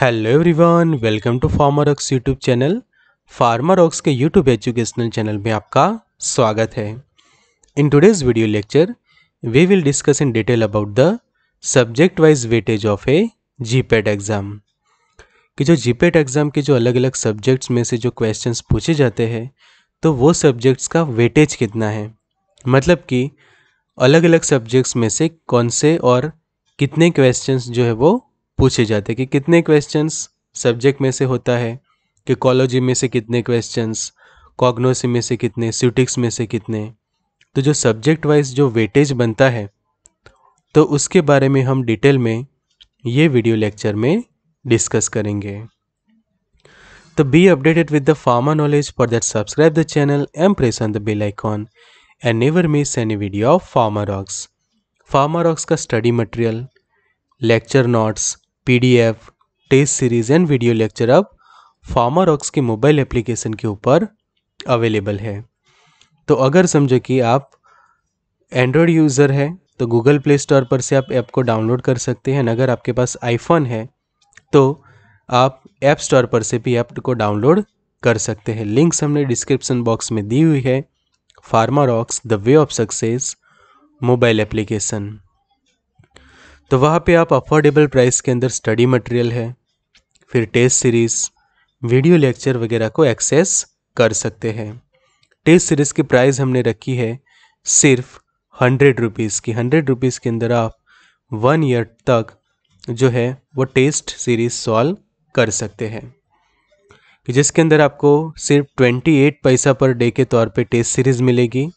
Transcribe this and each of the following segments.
Hello everyone welcome to Pharma Rocks YouTube channel Pharma Rocks के YouTube educational channel में आपका स्वागत है in today's video lecture we will discuss in detail about the subject wise weightage of a GPAT exam कि जो GPAT exam के जो अलग अलग सब्जेक्ट्स में से जो क्वेश्चन पूछे जाते हैं तो वो सब्जेक्ट्स का वेटेज कितना है मतलब कि अलग अलग सब्जेक्ट्स में से कौन से और कितने क्वेश्चंस जो है वो पूछे जाते हैं कि कितने क्वेश्चंस सब्जेक्ट में से होता है किकोलॉजी में से कितने क्वेश्चंस कॉग्नोसी में से कितने सिटिक्स में से कितने तो जो सब्जेक्ट वाइज जो वेटेज बनता है तो उसके बारे में हम डिटेल में ये वीडियो लेक्चर में डिस्कस करेंगे तो be updated with the pharma knowledge for that subscribe the channel and press on the bell icon and never miss any video of Pharma Rocks Pharma Rocks का study material lecture notes PDF test series and video lecture अब Pharma Rocks के mobile application के ऊपर available है तो अगर समझो कि आप एंड्रॉयड यूज़र हैं तो गूगल प्ले स्टोर पर से आप ऐप को डाउनलोड कर सकते हैं अगर आपके पास आईफोन है तो आप ऐप स्टोर पर से भी ऐप को डाउनलोड कर सकते हैं लिंक्स हमने डिस्क्रिप्शन बॉक्स में दी हुई है Pharma Rocks the way of success mobile application तो वहाँ पे आप अफोर्डेबल प्राइस के अंदर स्टडी मटेरियल है फिर टेस्ट सीरीज़ वीडियो लेक्चर वगैरह को एक्सेस कर सकते हैं टेस्ट सीरीज़ की प्राइस हमने रखी है सिर्फ हंड्रेड रुपीज़ की हंड्रेड रुपीज़ के अंदर आप वन ईयर तक जो है वो टेस्ट सीरीज़ सॉल्व कर सकते हैं कि जिसके अंदर आपको सिर्फ ट्वेंटी एट पैसा पर डे के तौर पे टेस्ट सीरीज़ मिलेगी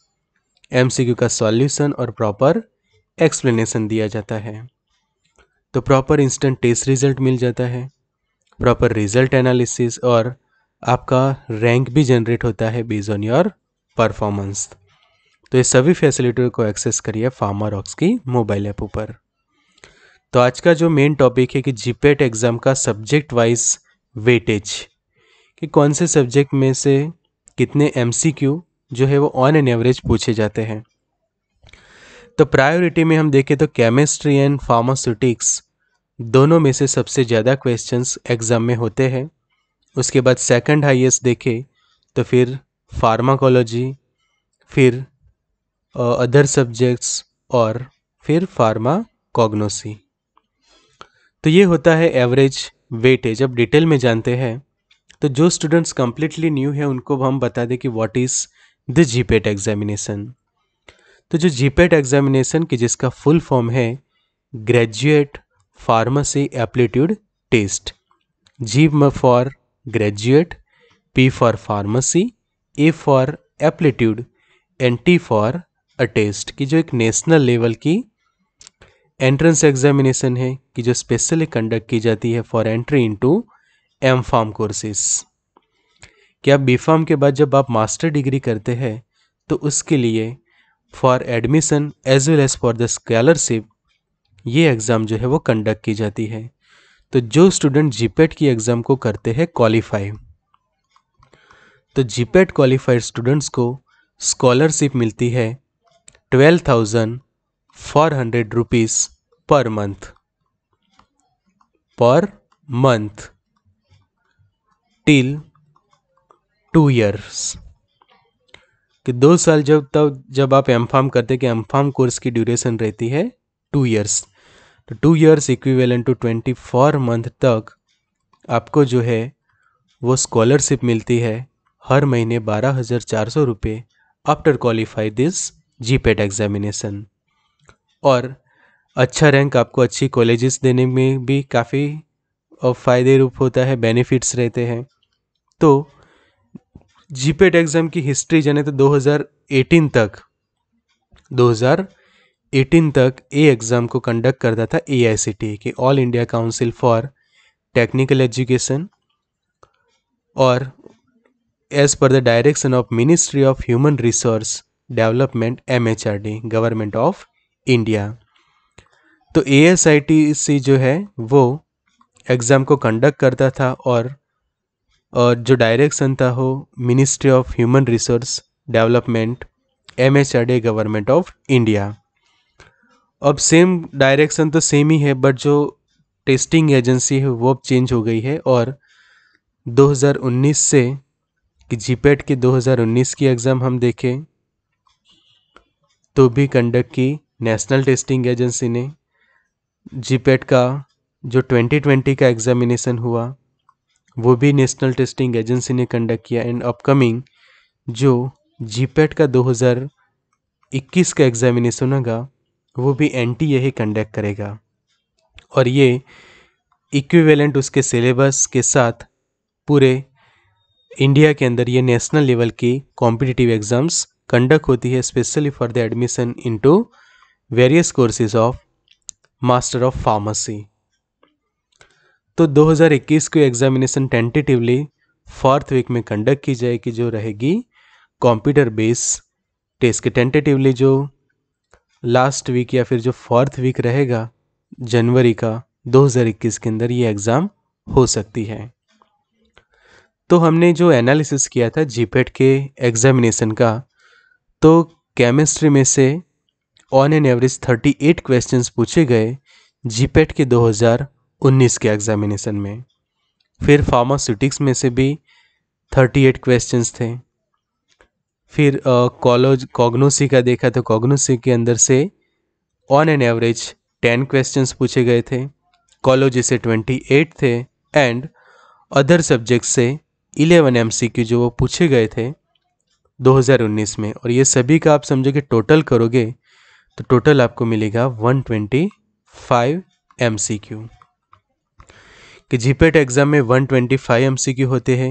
एमसीक्यू का सॉल्यूशन और प्रॉपर एक्सप्लेनेशन दिया जाता है तो प्रॉपर इंस्टेंट टेस्ट रिजल्ट मिल जाता है प्रॉपर रिजल्ट एनालिसिस और आपका रैंक भी जनरेट होता है बेज ऑन योर परफॉर्मेंस तो ये सभी फैसिलिटी को एक्सेस करिए फार्मा रॉक्स की मोबाइल ऐप ऊपर तो आज का जो मेन टॉपिक है कि जीपेट एग्ज़ाम e का सब्जेक्ट वाइज वेटेज कि कौन से सब्जेक्ट में से कितने एम जो है वो ऑन एन एवरेज पूछे जाते हैं तो प्रायोरिटी में हम देखें तो केमिस्ट्री एंड फार्मास्यूटिक्स दोनों में से सबसे ज़्यादा क्वेश्चंस एग्ज़ाम में होते हैं उसके बाद सेकंड हाईएस्ट देखें तो फिर फार्माकोलॉजी फिर अदर सब्जेक्ट्स और फिर फार्मा कॉग्नोसी तो ये होता है एवरेज वेटेज अब डिटेल में जानते हैं तो जो स्टूडेंट्स कम्प्लीटली न्यू है उनको हम बता दें कि what is the GPAT examination तो जो जीपेट एग्जामिनेशन की जिसका फुल फॉर्म है ग्रेजुएट एप्लीट्यूड टेस्ट जी म for graduate P for pharmacy A for aptitude and T for a test की जो एक नेशनल लेवल की एंट्रेंस एग्जामिनेशन है कि जो स्पेशली कंडक्ट की जाती है for entry into M pharm courses क्या बी फार्म के बाद जब आप मास्टर डिग्री करते हैं तो उसके लिए for admission as well as for the scholarship ये एग्ज़ाम जो है वो कंडक्ट की जाती है तो जो स्टूडेंट जीपेट e की एग्ज़ाम को करते हैं क्वालिफाई तो जीपेट क्वालिफाइड स्टूडेंट्स को स्कॉलरशिप मिलती है twelve thousand four hundred rupees per month per month till two years कि दो साल जब तब जब आप एम फार्म करते कि एम फार्म कोर्स की ड्यूरेशन रहती है टू ईयर्स तो two years equivalent to twenty four month तक आपको जो है वो स्कॉलरशिप मिलती है हर महीने बारह हज़ार चार सौ रुपये after qualify this GPAT examination और अच्छा रैंक आपको अच्छी कॉलेजेस देने में भी काफ़ी फ़ायदे रूप होता है बेनिफिट्स रहते हैं तो जीपेट एग्ज़ाम e की हिस्ट्री जाने तो 2018 तक एटीन तक ए एग्ज़ाम को कंडक्ट करता था ए आई सी टी के All India Council for Technical Education और as per the direction of Ministry of Human Resource Development M H R D Government of India तो ए सी e जो है वो exam को conduct करता था और और जो डायरेक्शन था वो Ministry of Human Resource Development M H R D Government of India अब सेम डायरेक्शन तो सेम ही है बट जो टेस्टिंग एजेंसी है वो अब चेंज हो गई है और 2019 से कि जीपेट e की 2019 की एग्ज़ाम हम देखें तो भी कंडक्ट की नेशनल टेस्टिंग एजेंसी ने जीपेट e का जो 2020 का एग्ज़ामिनेशन हुआ वो भी नेशनल टेस्टिंग एजेंसी ने कंडक्ट किया एंड अपकमिंग जो जीपेट e का 2021 का एग्ज़ामिनेशन होगा वो भी एन टी ए ही कंडक्ट करेगा और ये इक्विवेलेंट उसके सिलेबस के साथ पूरे इंडिया के अंदर ये नेशनल लेवल की कॉम्पिटिटिव एग्ज़ाम्स कंडक्ट होती है specially for the admission into various courses of master of pharmacy तो 2021 को एग्जामिनेशन टेंटेटिवली फोर्थ वीक में कंडक्ट की जाएगी जो रहेगी कंप्यूटर बेस्ड टेस्ट के टेंटेटिवली जो लास्ट वीक या फिर जो फोर्थ वीक रहेगा जनवरी का 2021 के अंदर ये एग्ज़ाम हो सकती है तो हमने जो एनालिसिस किया था जीपेट e के एग्जामिनेशन का तो केमिस्ट्री में से ऑन एन एवरेज 38 क्वेश्चंस पूछे गए जीपेट e के 2019 के एग्जामिनेशन में फिर फार्मास्यूटिक्स में से भी 38 क्वेश्चंस थे फिर कॉलोज कॉग्नोसी का देखा तो कॉग्नोसी के अंदर से on an average ten questions पूछे गए थे कॉलोजी से ट्वेंटी एट थे एंड अदर सब्जेक्ट से इलेवन एम जो वो पूछे गए थे 2019 में और ये सभी का आप समझो कि टोटल करोगे तो टोटल आपको मिलेगा 125 क्यू कि जीपेट एग्ज़ाम e में 125 क्यू होते हैं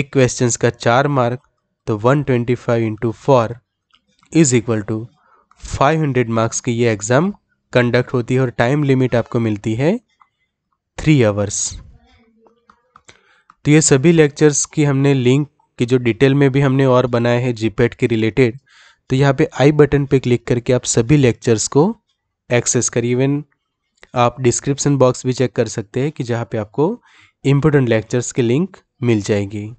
एक क्वेश्चन का चार मार्क तो 125 into four is equal to five marks की ये एग्ज़ाम कंडक्ट होती है और टाइम लिमिट आपको मिलती है थ्री आवर्स तो ये सभी लेक्चर्स की हमने लिंक की जो डिटेल में भी हमने और बनाए हैं जीपेट e के रिलेटेड तो यहाँ पे आई बटन पे क्लिक करके आप सभी लेक्चर्स को एक्सेस करिए इवन आप डिस्क्रिप्शन बॉक्स भी चेक कर सकते हैं कि जहाँ पे आपको इम्पोर्टेंट लेक्चर्स के लिंक मिल जाएगी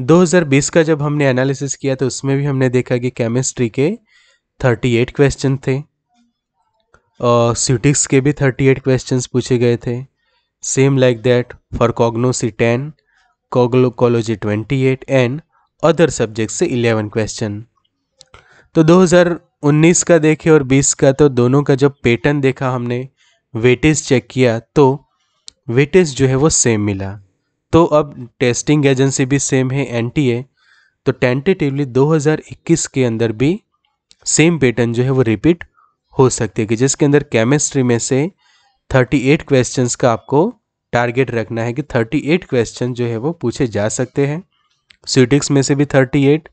2020 का जब हमने एनालिसिस किया तो उसमें भी हमने देखा कि केमिस्ट्री के 38 क्वेश्चन थे और सिटिक्स के भी 38 क्वेश्चंस पूछे गए थे सेम लाइक दैट फॉर कॉग्नोसी टेन कॉगलोकोलोजी twenty eight and other subject से इलेवन क्वेश्चन तो 2019 का देखे और 20 का तो दोनों का जब पेटर्न देखा हमने वेटेज चेक किया तो वेटेज जो है वो सेम मिला तो अब टेस्टिंग एजेंसी भी सेम है एन तो टेंटेटिवली 2021 के अंदर भी सेम पैटर्न जो है वो रिपीट हो सकती है कि जिसके अंदर केमिस्ट्री में से 38 क्वेश्चंस का आपको टारगेट रखना है कि 38 क्वेश्चन जो है वो पूछे जा सकते हैं सीटिक्स में से भी 38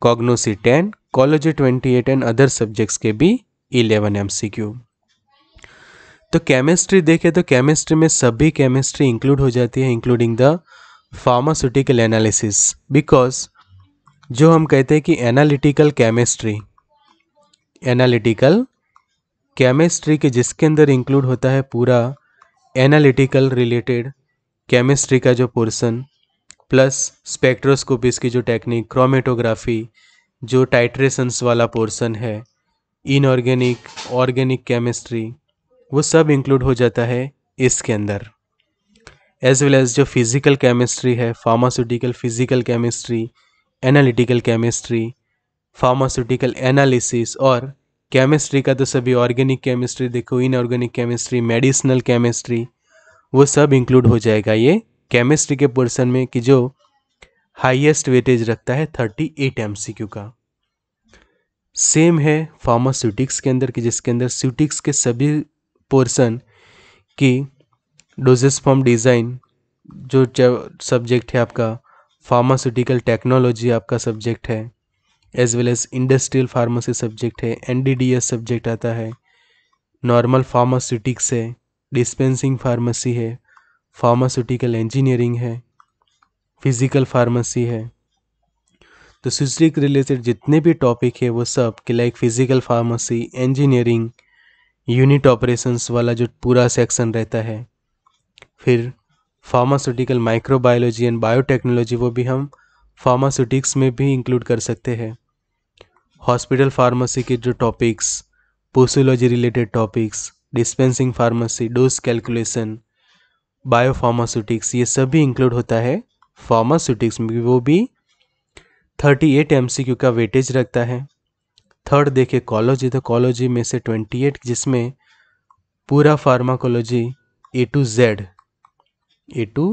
कॉग्नोसी टेन कॉलोजी ट्वेंटी एंड अदर सब्जेक्ट्स के भी 11 एम तो केमिस्ट्री देखें तो केमिस्ट्री में सभी केमिस्ट्री इंक्लूड हो जाती है including the pharmaceutical analysis because जो हम कहते हैं कि एनालिटिकल केमिस्ट्री एनालिटिकल केमिस्ट्री के जिसके अंदर इंक्लूड होता है पूरा एनालिटिकल रिलेटेड केमिस्ट्री का जो पोर्सन प्लस स्पेक्ट्रोस्कोपिस की जो टेक्निक क्रोमेटोग्राफी जो टाइट्रेशंस वाला पोर्सन है इनऑर्गेनिक ऑर्गेनिक केमिस्ट्री वो सब इंक्लूड हो जाता है इसके अंदर एज वेल एज जो फिज़िकल केमिस्ट्री है pharmaceutical physical chemistry analytical chemistry pharmaceutical analysis और केमिस्ट्री का तो सभी ऑर्गेनिक केमिस्ट्री देखो इनऑर्गेनिक केमिस्ट्री मेडिसिनल केमिस्ट्री वो सब इंक्लूड हो जाएगा ये केमिस्ट्री के पोर्सन में कि जो हाइएस्ट वेटेज रखता है thirty eight M C Q का सेम है फार्मास्यूटिक्स के अंदर कि जिसके अंदर स्यूटिक्स के सभी पोर्सन की डोजेस फॉर्म डिज़ाइन जो सब्जेक्ट है आपका फार्मास्यूटिकल टेक्नोलॉजी आपका सब्जेक्ट है as well as industrial pharmacy subject है एन सब्जेक्ट आता है नॉर्मल फार्मास्यूटिक्स है डिस्पेंसिंग फार्मेसी है फार्मास्यूटिकल इंजीनियरिंग है फिजिकल फार्मेसी है तो सुसरी के रिलेटेड जितने भी टॉपिक है वो सब कि like physical pharmacy engineering unit operations वाला जो पूरा सेक्शन रहता है फिर फार्मास्यूटिकल माइक्रोबायोलॉजी एंड बायोटेक्नोलॉजी वो भी हम फार्मास्यूटिक्स में भी इंक्लूड कर सकते हैं हॉस्पिटल फार्मेसी के जो topics posology related topics dispensing pharmacy dose calculation biopharmaceutics ये सब भी इंक्लूड होता है फार्मास्यूटिक्स में वो भी thirty eight M C Q का वेटेज रखता है थर्ड देखिए कॉलोजी तो कॉलोजी में से ट्वेंटी एट जिसमें पूरा pharmacology A to Z A to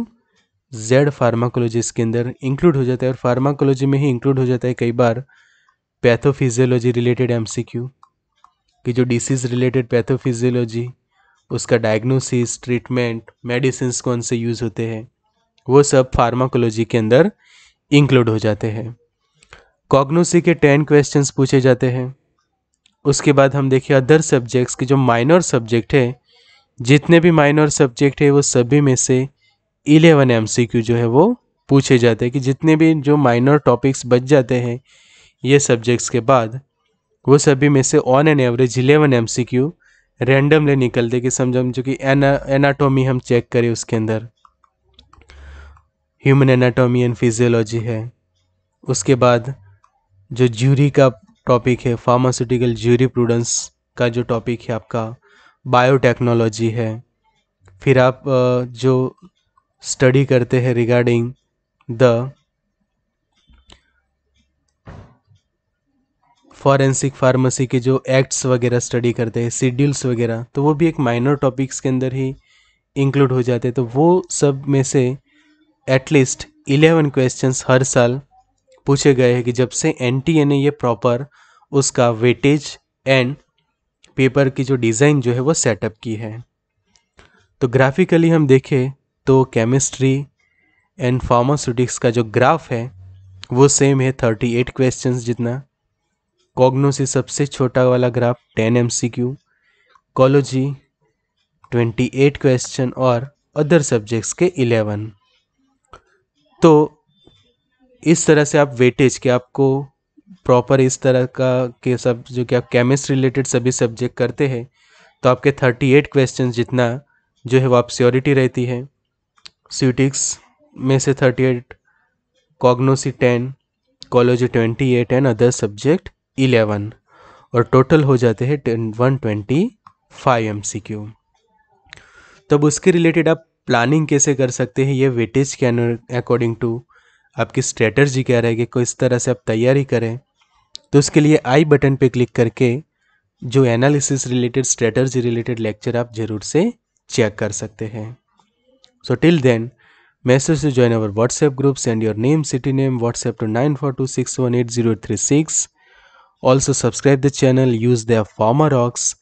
Z pharmacology इसके अंदर इंक्लूड हो जाता है और फार्माकोलॉजी में ही इंक्लूड हो जाता है कई बार पैथोफिजियोलॉजी रिलेटेड क्यू कि जो डिसीज़ रिलेटेड पैथोफिजियोलॉजी उसका डायग्नोसिस ट्रीटमेंट मेडिसिन कौन से यूज़ होते हैं वो सब फार्माकोलॉजी के अंदर इंक्लूड हो जाते हैं कॉग्नोसी के टेन क्वेश्चंस पूछे जाते हैं उसके बाद हम देखिए अदर सब्जेक्ट्स के जो माइनर सब्जेक्ट है जितने भी माइनर सब्जेक्ट है वो सभी में से इलेवन एम जो है वो पूछे जाते हैं कि जितने भी जो माइनर टॉपिक्स बच जाते हैं ये सब्जेक्ट्स के बाद वो सभी में से on an average eleven M C Q randomly निकलते कि समझो जो कि एनाटोमी हम चेक करें उसके अंदर ह्यूमन एनाटोमी एंड फिजियोलॉजी है उसके बाद जो ज्यूरी का टॉपिक है फार्मास्यूटिकल ज्यूरी प्रूडेंस का जो टॉपिक है आपका बायोटेक्नोलॉजी है फिर आप जो स्टडी करते हैं रिगार्डिंग द फॉरेंसिक फार्मेसी के जो एक्ट्स वगैरह स्टडी करते हैं शेड्यूल्स वगैरह तो वो भी एक माइनर टॉपिक्स के अंदर ही इंक्लूड हो जाते हैं तो वो सब में से एटलीस्ट इलेवन क्वेश्चंस हर साल पूछे गए हैं कि जब से एन टी ने ये प्रॉपर उसका वेटेज एंड पेपर की जो डिज़ाइन जो है वो सेटअप की है तो ग्राफिकली हम देखें तो केमिस्ट्री एंड फार्मास्यूटिक्स का जो ग्राफ है वो सेम है थर्टी एट क्वेश्चन जितना कॉग्नोसी सबसे छोटा वाला graph ten M C Q कॉलोजी ट्वेंटी एट क्वेश्चन और अदर सब्जेक्ट्स के इलेवन तो इस तरह से आप वेटेज कि आपको प्रॉपर इस तरह का के सब जो कि आप केमिस्ट रिलेटेड सभी सब्जेक्ट करते हैं तो आपके थर्टी एट क्वेश्चन जितना जो है वो आप स्योरिटी रहती है सीटिक्स में से थर्टी एट कॉग्नोसी टेन कॉलोजी twenty eight and other subject eleven और टोटल हो जाते हैं ten one twenty five M C Q तब उसके रिलेटेड आप प्लानिंग कैसे कर सकते हैं ये वेटेज के अकॉर्डिंग टू आपकी स्ट्रेटर्जी क्या रहेगी को इस तरह से आप तैयारी करें तो उसके लिए आई बटन पे क्लिक करके जो analysis related strategy related lecture आप ज़रूर से चेक कर सकते हैं so till then message to join our WhatsApp group send your name city name WhatsApp to nine four two six one eight zero three six also subscribe the channel use the former rocks,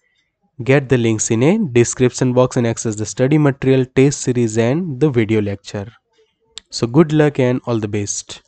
get the links in a description box and access the study material test series and the video lecture So good luck and all the best.